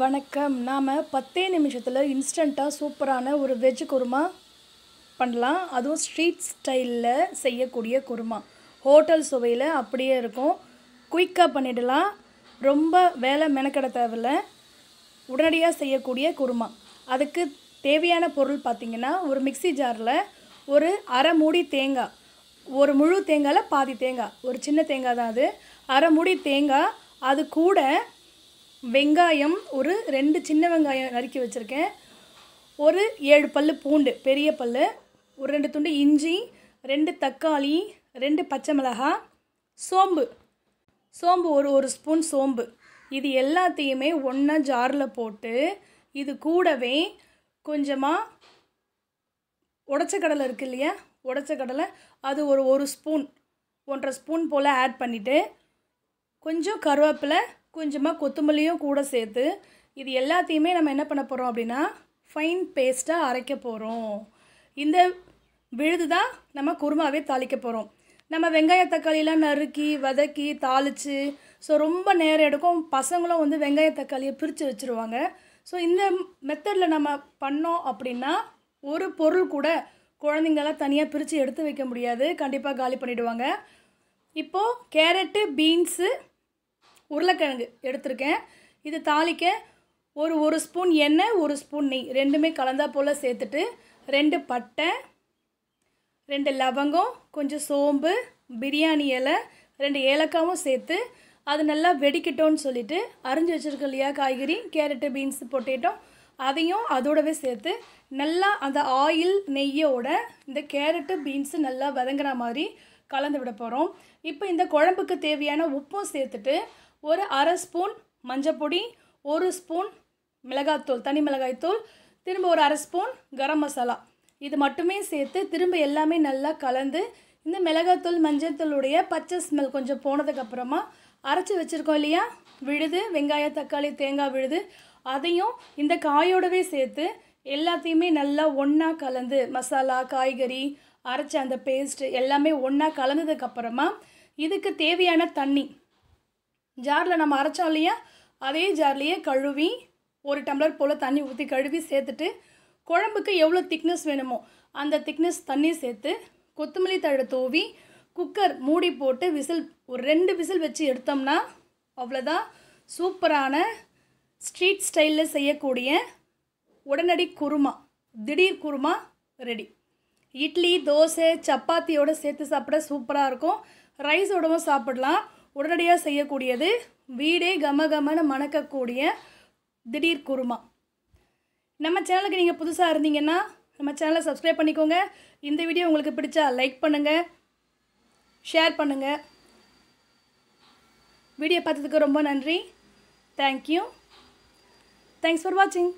வணக்கம் நாம் பத்தே நிமிஷத்தில் இன்ஸ்டண்ட்டாக சூப்பரான ஒரு வெஜ் குருமா பண்ணலாம் அதுவும் ஸ்ட்ரீட் ஸ்டைலில் செய்யக்கூடிய குருமா ஹோட்டல் சுவையில் அப்படியே இருக்கும் குயிக்காக பண்ணிடலாம் ரொம்ப வேலை மெனக்கட தேவையில்ல உடனடியாக செய்யக்கூடிய குருமா அதுக்கு தேவையான பொருள் பார்த்திங்கன்னா ஒரு மிக்சி ஜாரில் ஒரு அரை மூடி தேங்காய் ஒரு முழு தேங்காயில் பாதி தேங்காய் ஒரு சின்ன தேங்காய் தான் அது அரை மூடி தேங்காய் அது கூட வெங்காயம் ஒரு ரெண்டு சின்ன வெங்காயம் நறுக்கி வச்சுருக்கேன் ஒரு ஏழு பல் பூண்டு பெரிய பல் ஒரு ரெண்டு துண்டு இஞ்சி ரெண்டு தக்காளி ரெண்டு பச்சை மிளகாய் சோம்பு சோம்பு ஒரு ஒரு ஸ்பூன் சோம்பு இது எல்லாத்தையுமே ஒன்றா ஜாரில் போட்டு இது கூடவே கொஞ்சமாக உடச்ச கடலை இருக்குது இல்லையா உடச்ச கடலை அது ஒரு ஒரு ஸ்பூன் ஒன்றரை ஸ்பூன் போல் ஆட் பண்ணிவிட்டு கொஞ்சம் கருவேப்பிலை கொஞ்சமாக கொத்தமல்லியும் கூட சேர்த்து இது எல்லாத்தையுமே நம்ம என்ன பண்ண போகிறோம் அப்படின்னா ஃபைன் பேஸ்ட்டாக அரைக்க போகிறோம் இந்த விழுது தான் நம்ம குருமாவே தாளிக்க போகிறோம் நம்ம வெங்காய தக்காளியெலாம் நறுக்கி வதக்கி தாளித்து ஸோ ரொம்ப நேரம் எடுக்கும் பசங்களும் வந்து வெங்காய தக்காளியை பிரித்து வச்சுருவாங்க ஸோ இந்த மெத்தடில் நம்ம பண்ணோம் அப்படின்னா ஒரு பொருள் கூட குழந்தைங்களாம் தனியாக பிரித்து எடுத்து வைக்க முடியாது கண்டிப்பாக காலி பண்ணிவிடுவாங்க இப்போது கேரட்டு பீன்ஸு உருளைக்கிழங்கு எடுத்திருக்கேன் இது தாளிக்க ஒரு ஒரு ஸ்பூன் எண்ணெய் ஒரு ஸ்பூன் நெய் ரெண்டுமே கலந்தா போல் சேர்த்துட்டு ரெண்டு பட்டை ரெண்டு லவங்கம் கொஞ்சம் சோம்பு பிரியாணி இலை ரெண்டு ஏலக்காவும் சேர்த்து அது நல்லா வெடிக்கட்டோன்னு சொல்லிட்டு அரிஞ்சு வச்சுருக்கோம் இல்லையா காய்கறி கேரட்டு பீன்ஸ் பொட்டேட்டோ அதையும் அதோடவே சேர்த்து நல்லா அந்த ஆயில் நெய்யோட இந்த கேரட்டு பீன்ஸு நல்லா வதங்குற மாதிரி கலந்து விட போகிறோம் இப்போ இந்த குழம்புக்கு தேவையான உப்பும் சேர்த்துட்டு ஒரு அரை ஸ்பூன் மஞ்சப்பொடி ஒரு ஸ்பூன் மிளகாய்த்தூள் தனி மிளகாய்த்தூள் திரும்ப ஒரு அரை ஸ்பூன் கரம் மசாலா இது மட்டுமே சேர்த்து திரும்ப எல்லாமே நல்லா கலந்து இந்த மிளகாத்தூள் மஞ்சத்தூளுடைய பச்சை ஸ்மெல் கொஞ்சம் போனதுக்கப்புறமா அரைச்சி வச்சுருக்கோம் இல்லையா விழுது வெங்காய தக்காளி தேங்காய் விழுது அதையும் இந்த காயோடவே சேர்த்து எல்லாத்தையுமே நல்லா ஒன்றா கலந்து மசாலா காய்கறி அரைச்ச அந்த பேஸ்ட்டு எல்லாமே ஒன்றா கலந்ததுக்கப்புறமா இதுக்கு தேவையான தண்ணி ஜாரில் நம்ம அரைச்சோம் இல்லையா அதே ஜார்லேயே கழுவி ஒரு டம்ளர் போல் தண்ணி ஊற்றி கழுவி சேர்த்துட்டு குழம்புக்கு எவ்வளோ திக்னஸ் வேணுமோ அந்த திக்னஸ் தண்ணி சேர்த்து கொத்தமல்லி தழை தூவி குக்கர் மூடி போட்டு விசில் ஒரு ரெண்டு விசில் வச்சு எடுத்தோம்னா அவ்வளோதான் சூப்பரான ஸ்ட்ரீட் ஸ்டைலில் செய்யக்கூடிய உடனடி குருமா திடீர் குருமா ரெடி இட்லி தோசை சப்பாத்தியோடு சேர்த்து சாப்பிட சூப்பராக இருக்கும் ரைஸோடவும் சாப்பிடலாம் உடனடியாக செய்யக்கூடியது வீடே கம மணக்கக்கூடிய திடீர் குருமா நம்ம சேனலுக்கு நீங்கள் புதுசாக இருந்தீங்கன்னா நம்ம சேனலை சப்ஸ்கிரைப் பண்ணிக்கோங்க இந்த வீடியோ உங்களுக்கு பிடிச்சா லைக் பண்ணுங்கள் ஷேர் பண்ணுங்கள் வீடியோ பார்த்ததுக்கு ரொம்ப நன்றி தேங்க்யூ தேங்க்ஸ் ஃபார் வாட்சிங்